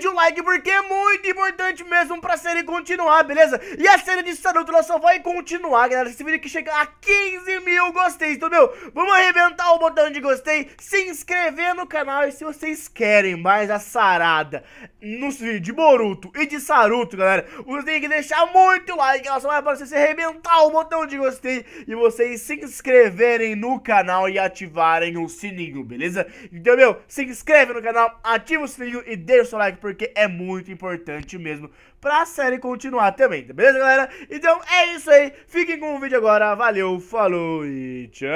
vídeo, um like, porque é muito importante mesmo pra série continuar, beleza? E a série de Saruto, ela só vai continuar, galera, esse vídeo que chega a 15 mil gostei, então, meu, vamos arrebentar o botão de gostei, se inscrever no canal, e se vocês querem mais a sarada nos vídeos de Boruto e de Saruto, galera, vocês têm que deixar muito like, ela só vai aparecer se arrebentar o botão de gostei, e vocês se inscreverem no canal e ativarem o sininho, beleza? Então, meu, se inscreve no canal, ativa o sininho e deixa o seu like, porque porque é muito importante mesmo pra série continuar também, tá beleza, galera? Então é isso aí, fiquem com o vídeo agora, valeu, falou e tchau!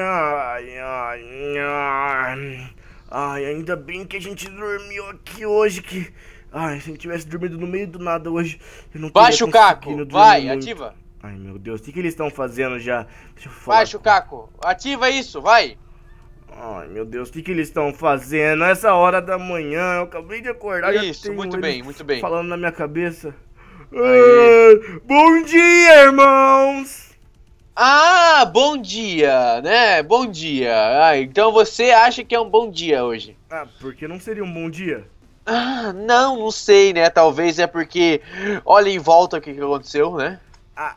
Ai, ai, ai. Ai, ainda bem que a gente dormiu aqui hoje que. Ai, se a gente tivesse dormido no meio do nada hoje, eu não Baixa o caco, vai, muito. ativa. Ai, meu Deus, o que, que eles estão fazendo já? Deixa eu falar. Vai, Chucaco, ativa isso, vai! Ai, meu Deus, o que, que eles estão fazendo? Essa hora da manhã, eu acabei de acordar. Isso, muito bem, muito bem. Falando na minha cabeça. Ai, bom dia, irmãos! Ah, bom dia, né? Bom dia. Ah, então você acha que é um bom dia hoje? Ah, porque não seria um bom dia? Ah, não, não sei, né? Talvez é porque olha em volta o que, que aconteceu, né? Ah,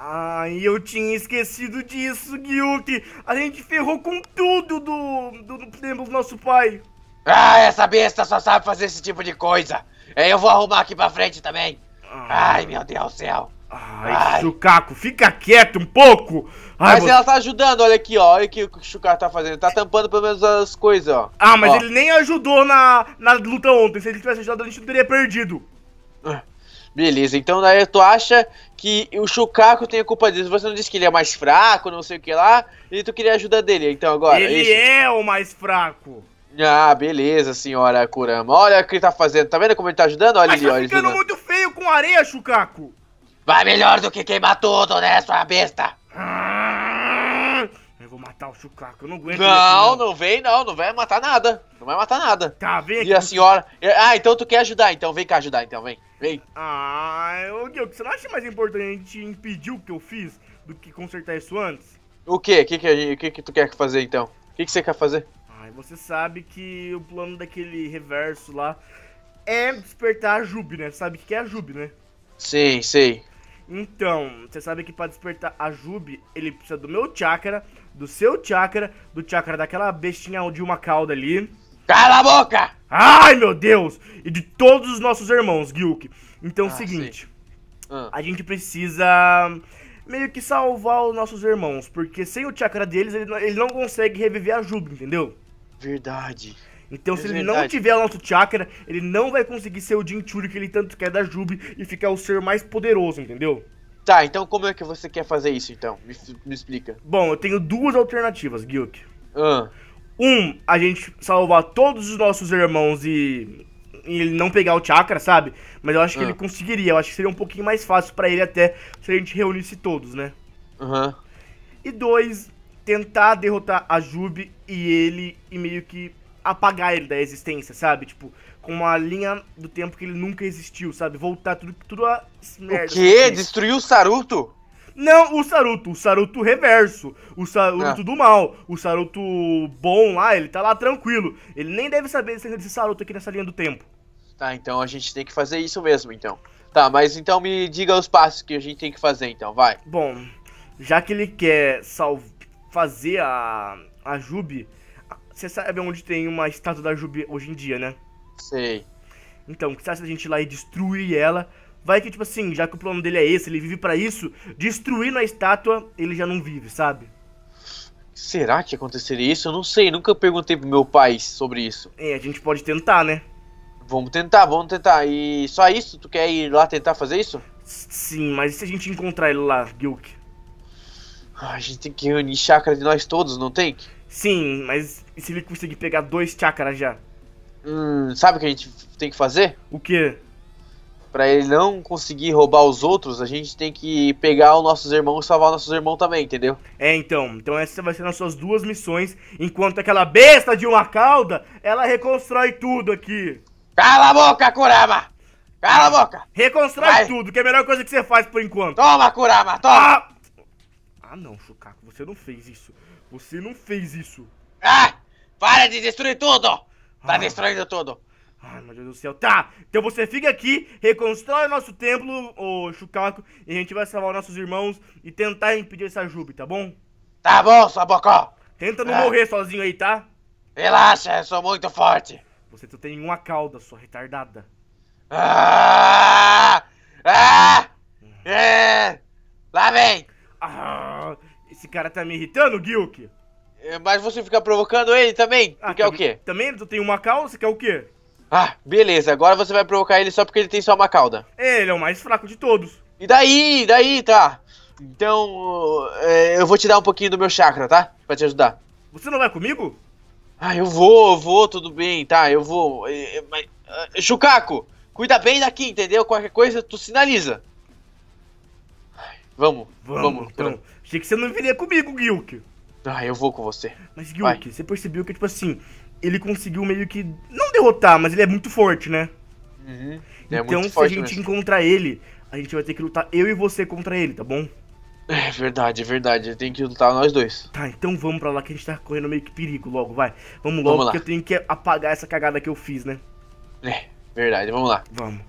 Ai, eu tinha esquecido disso, Guilty. A gente ferrou com tudo do, do, do, do nosso pai. Ah, essa besta só sabe fazer esse tipo de coisa. É, eu vou arrumar aqui pra frente também. Ah. Ai, meu Deus do céu. Ai, Ai. Chucaco, fica quieto um pouco. Ai, mas ela tá ajudando, olha aqui, ó. Olha aqui o que o Chucaco tá fazendo. tá tampando pelo menos as coisas, ó. Ah, mas ó. ele nem ajudou na, na luta ontem. Se ele tivesse ajudado, a gente teria perdido. Ah. Beleza, então daí tu acha que o Chucaco tem a culpa disso. Você não disse que ele é mais fraco, não sei o que lá, e tu queria ajuda dele, então agora. Ele isso. é o mais fraco! Ah, beleza, senhora Kurama. Olha o que ele tá fazendo. Tá vendo como ele tá ajudando? Olha Mas ele, tá olha ele. Tá ficando muito feio com areia, Chucaco. Vai melhor do que queimar tudo, né, sua besta? que eu não aguento. Não, não vem não, não vai matar nada. Não vai matar nada. Tá, vem aqui. E a senhora. Ah, então tu quer ajudar, então vem cá ajudar, então, vem. Vem. Ah, ô Guilherme, você não acha mais importante impedir o que eu fiz do que consertar isso antes? O quê? O que, que, que, que tu quer fazer então? O que, que você quer fazer? Ah, você sabe que o plano daquele reverso lá é despertar a Jube, né? Sabe o que é a Jube, né? Sim, sim. Então, você sabe que para despertar a Jubi, ele precisa do meu chakra, do seu chakra, do chakra daquela bestinha de uma cauda ali. Cala a boca! Ai, meu Deus! E de todos os nossos irmãos, Gilk. Então, ah, seguinte. Ah. A gente precisa meio que salvar os nossos irmãos, porque sem o chakra deles, ele, não consegue reviver a Jubi, entendeu? Verdade. Então, é se ele não tiver o nosso chakra, ele não vai conseguir ser o Jinchuriki que ele tanto quer da Jubi e ficar o ser mais poderoso, entendeu? Tá, então como é que você quer fazer isso, então? Me, me explica. Bom, eu tenho duas alternativas, Gilk. Ah. Um, a gente salvar todos os nossos irmãos e, e ele não pegar o chakra, sabe? Mas eu acho que ele ah. conseguiria, eu acho que seria um pouquinho mais fácil para ele até se a gente reunisse todos, né? Aham. Uhum. E dois, tentar derrotar a Jubi e ele e meio que apagar ele da existência, sabe? Tipo, com uma linha do tempo que ele nunca existiu, sabe? Voltar tudo, tudo a merda. O quê? Destruiu o Saruto? Não, o Saruto, o Saruto reverso, o Saruto ah. do mal, o Saruto bom lá, ele tá lá tranquilo. Ele nem deve saber se esse Saruto aqui nessa linha do tempo. Tá, então a gente tem que fazer isso mesmo, então. Tá, mas então me diga os passos que a gente tem que fazer, então, vai. Bom, já que ele quer salv fazer a, a Jubi você sabe onde tem uma estátua da Jubi hoje em dia, né? Sei. Então, que você acha da gente ir lá e destruir ela? Vai que, tipo assim, já que o plano dele é esse, ele vive para isso, destruindo a estátua, ele já não vive, sabe? Será que aconteceria isso? Eu não sei, nunca perguntei pro meu pai sobre isso. É, a gente pode tentar, né? Vamos tentar, vamos tentar. E só isso? Tu quer ir lá tentar fazer isso? Sim, mas e se a gente encontrar ele lá, Gilk? Ah, a gente tem que reunir chácara de nós todos, não tem? Sim, mas e se ele conseguir pegar dois chakras já? Hum, sabe o que a gente tem que fazer? O quê? Pra ele não conseguir roubar os outros, a gente tem que pegar os nossos irmãos e salvar os nossos irmãos também, entendeu? É, então. Então essas vai ser as suas duas missões, enquanto aquela besta de uma cauda, ela reconstrói tudo aqui. Cala a boca, Kurama! Cala a boca! Reconstrói vai. tudo, que é a melhor coisa que você faz por enquanto. Toma, Kurama, toma! Ah, ah não, Chucaco, você não fez isso. Você não fez isso. Ah! Para de destruir tudo! Tá ah. destruindo tudo. Ai, meu Deus do céu. Tá, então você fica aqui, reconstrói o nosso templo, ô Chucaco, e a gente vai salvar nossos irmãos e tentar impedir essa Jube, tá bom? Tá bom, sua bocó. Tenta não ah. morrer sozinho aí, tá? Relaxa, eu sou muito forte. Você só tem uma cauda, sua retardada. Ah! Ah! É! Lá vem! Ah! Esse cara tá me irritando, Gilk. É, mas você fica provocando ele também? Ah, quer tá, o quê? Também? Tu tem uma calça, quer o quê? Ah, beleza. Agora você vai provocar ele só porque ele tem só uma cauda. É, ele é o mais fraco de todos. E daí? E daí, tá. Então, é, eu vou te dar um pouquinho do meu chakra, tá? Pra te ajudar. Você não vai comigo? Ah, eu vou, eu vou, tudo bem, tá, eu vou. É, é, mas, Chucaco, ah, cuida bem daqui, entendeu? Qualquer coisa, tu sinaliza. Vamos, vamos, vamos. Então. vamos. Achei que você não viria comigo, Gilk. Ah, eu vou com você. Mas, Gilk, Vai. você percebeu que, tipo assim, ele conseguiu meio que. Não derrotar, mas ele é muito forte, né? Uhum. É então, se a gente mesmo. encontrar ele, a gente vai ter que lutar eu e você contra ele, tá bom? É verdade, é verdade. Tem que lutar nós dois. Tá, então vamos pra lá que a gente tá correndo meio que perigo logo, vai. Vamos logo, vamos lá. porque eu tenho que apagar essa cagada que eu fiz, né? É, verdade, vamos lá. Vamos.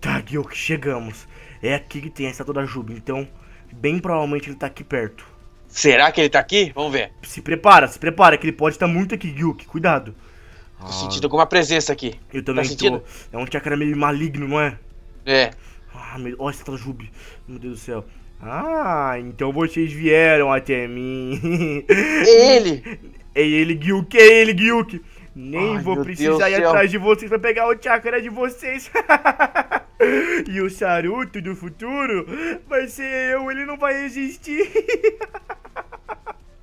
Tá, Gilk, chegamos. É aqui que tem a estátua da Juba, então bem provavelmente ele tá aqui perto. Será que ele tá aqui? Vamos ver. Se prepara, se prepara, que ele pode estar tá muito aqui, Gyuki, cuidado. Tô ah. sentindo alguma presença aqui. Eu tá também tá sentindo? tô. É um chakra meio maligno, não é? É. Ah, meu... Olha essa Jube. Meu Deus do céu. Ah, então vocês vieram até mim. É ele! É ele, Gyuki, é ele, Gyuki! Nem Ai, vou precisar Deus ir atrás de vocês pra pegar o chakra de vocês. e o Saruto do futuro vai ser eu, ele não vai existir.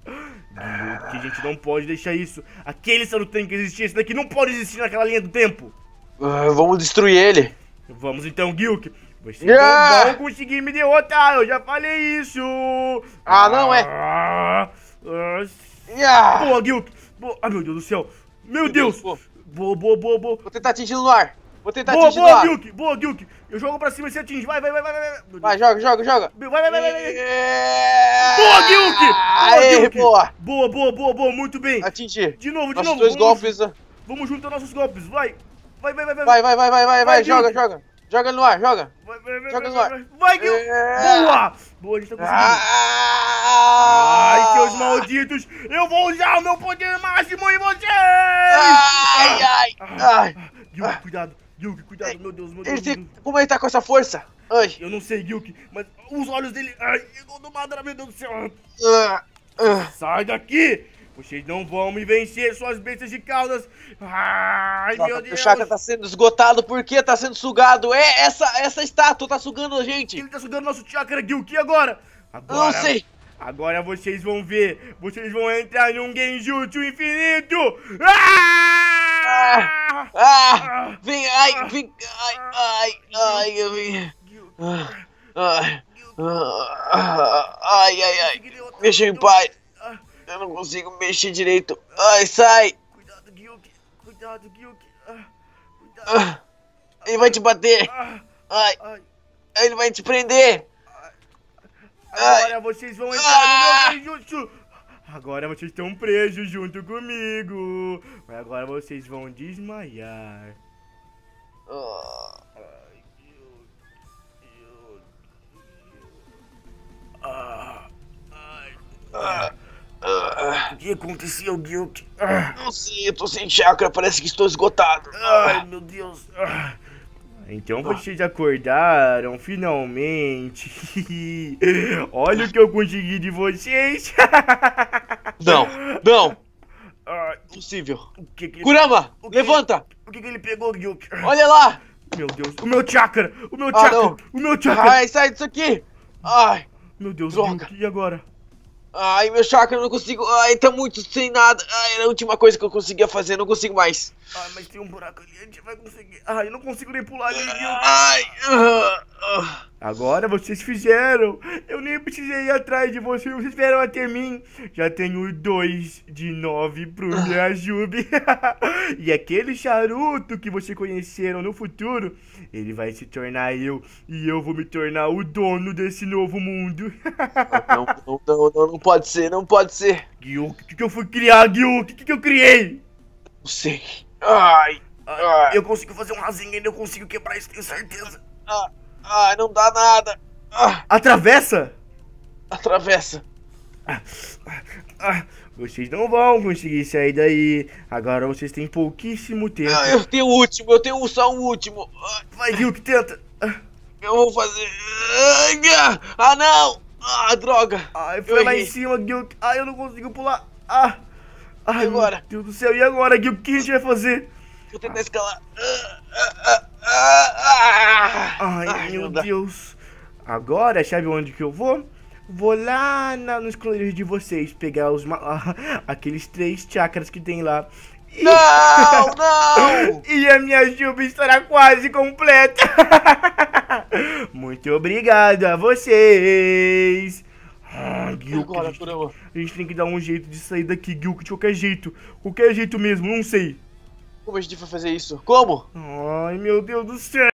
que a gente não pode deixar isso. Aquele Saruto tem que existir, esse daqui não pode existir naquela linha do tempo. Uh, vamos destruir ele. Vamos então, Gilk. Vocês yeah! não vão conseguir me derrotar, eu já falei isso. Ah, não, é. Ah, ah, yeah. Boa, Gilk. Boa. Ai, ah, meu Deus do céu. Meu Deus! boa, boa, boa, boa. Vou tentar atingir no ar. Vou tentar boa, atingir boa, no ar. Gilk, boa, Gilk. Eu jogo pra cima e você atinge. Vai, vai, vai, vai. Vai, vai joga, joga, joga. Vai, vai, vai, vai. É. Boa, Gilk! Boa, Aê, Boa. boa, boa, boa, boa. Muito bem. Atingi. De novo, de Nossos novo. dois golpes. Né? Vamos juntar nossos golpes. vai, vai, vai. Vai, vai, vai, vai, vai, vai. Joga, joga. Joga no ar, joga. Vai, vai, vai, joga no ar. Vai, Gil. É. Boa. Boa, a gente tá conseguindo. Ah... Ai, seus malditos. Eu vou usar o meu poder máximo em vocês. Ai, ai, ai. Ah. Gil, ah. cuidado. Gil, cuidado. Meu Deus, meu Deus. Como ele tá com essa força? Ai. Eu não sei, Gil, mas os olhos dele... Ai, eu tô madra, meu Deus do céu. Ah. ah. Sai daqui. Vocês não vão me vencer, suas bestas de caudas. Ai, Nossa, meu Deus. O chakra tá sendo esgotado porque tá sendo sugado. É, essa, essa estátua tá sugando a gente. Ele tá sugando nosso chakra, Gil. O que agora? Agora... Não sei. Agora vocês vão ver. Vocês vão entrar num genjutsu infinito. Ah! Ah, ah, vem, ai, vem, ai, ai, ai, eu vim. Ah, ai, ah, ai, ai, ai, deixa em paz. Eu não consigo mexer direito. Ai, sai! Cuidado, Gyuki. Cuidado, Gyuki. Ah, ah, ele vai te bater. Ah, ai. Ele vai te prender. Agora vocês vão entrar no meu Genjutsu. Ah! Agora vocês estão presos junto comigo. Mas agora vocês vão desmaiar. Oh. Ai, Deus, Deus, Deus. Ah. Ai. Ah. Ah. O que aconteceu, Guilt? Ah. Não sei, eu tô sem chakra, parece que estou esgotado. Ah, ai, meu Deus. Então vocês acordaram, finalmente. Olha o que eu consegui de vocês. não, não. Ah, Possível. Que que ele... Kurama, o que levanta. o que, que ele pegou, Guilt? Olha lá. Meu Deus, o meu chakra, o meu chakra, ah, o meu chakra. Ai, sai disso aqui. Ai. Meu Deus, Guilt, e agora? Ai, meu chakra, eu não consigo. Ai, tá muito sem nada. Ai, era a última coisa que eu conseguia fazer, não consigo mais. Ah, mas tem um buraco ali, a gente vai conseguir. Ah, eu não consigo nem pular ali. Ai. Ah, ah. Agora vocês fizeram. Eu nem precisei ir atrás de vocês, vocês vieram até mim. Já tenho dois de nove pro ah. Jube. e aquele charuto que vocês conheceram no futuro, ele vai se tornar eu. E eu vou me tornar o dono desse novo mundo. não, não, não, não, não pode ser, não pode ser. Gil, o que, que eu fui criar, Gil? O que, que eu criei? Não sei. Ai, ah, ai. Eu consigo fazer um rasinho ainda, eu consigo quebrar isso, tenho certeza. Ai, ah, ai não dá nada. Ah. Atravessa? Atravessa. Ah, ah, vocês não vão conseguir sair daí. Agora vocês têm pouquíssimo tempo. Ah, eu tenho o último, eu tenho só o último. Vai, Gil, tenta. Eu vou fazer. Ah, não! Ah, droga! Ah, foi eu lá errei. em cima, Gilk. Ah, eu não consigo pular. Ah! Ai, agora? Meu Deus do céu, e agora, Gui? O que a gente vai fazer? Vou tentar escalar. Ai, Ai meu Deus. Agora, sabe onde que eu vou? Vou lá na, nos clones de vocês pegar os ah, aqueles três chakras que tem lá. E... Não, não! e a minha juba estará quase completa. Muito obrigado a vocês. Ah, Gilk, Agora, a, gente, a gente tem que dar um jeito de sair daqui, Gilk, de qualquer jeito. Qualquer jeito mesmo, não sei. Como a gente vai fazer isso? Como? Ai, meu Deus do céu!